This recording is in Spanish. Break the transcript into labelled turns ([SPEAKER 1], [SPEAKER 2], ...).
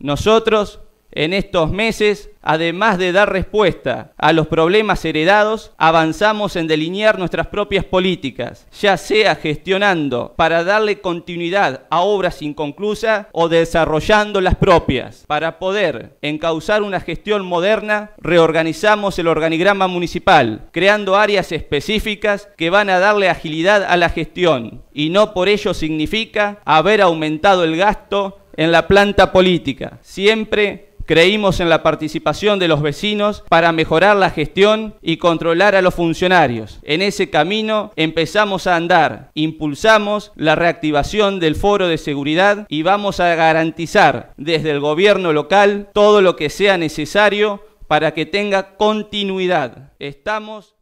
[SPEAKER 1] Nosotros, en estos meses, además de dar respuesta a los problemas heredados, avanzamos en delinear nuestras propias políticas, ya sea gestionando para darle continuidad a obras inconclusas o desarrollando las propias. Para poder encauzar una gestión moderna, reorganizamos el organigrama municipal, creando áreas específicas que van a darle agilidad a la gestión y no por ello significa haber aumentado el gasto en la planta política. Siempre Creímos en la participación de los vecinos para mejorar la gestión y controlar a los funcionarios. En ese camino empezamos a andar, impulsamos la reactivación del foro de seguridad y vamos a garantizar desde el gobierno local todo lo que sea necesario para que tenga
[SPEAKER 2] continuidad.
[SPEAKER 3] Estamos